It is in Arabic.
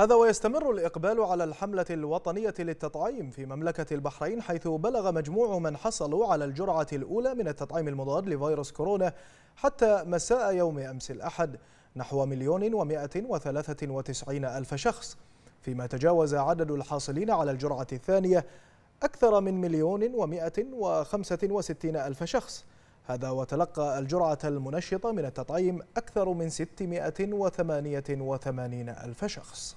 هذا ويستمر الإقبال على الحملة الوطنية للتطعيم في مملكة البحرين حيث بلغ مجموع من حصلوا على الجرعة الأولى من التطعيم المضاد لفيروس كورونا حتى مساء يوم أمس الأحد نحو مليون ومائة وثلاثة وتسعين ألف شخص فيما تجاوز عدد الحاصلين على الجرعة الثانية أكثر من مليون ومائة وخمسة وستين ألف شخص هذا وتلقى الجرعة المنشطة من التطعيم أكثر من 688 ألف شخص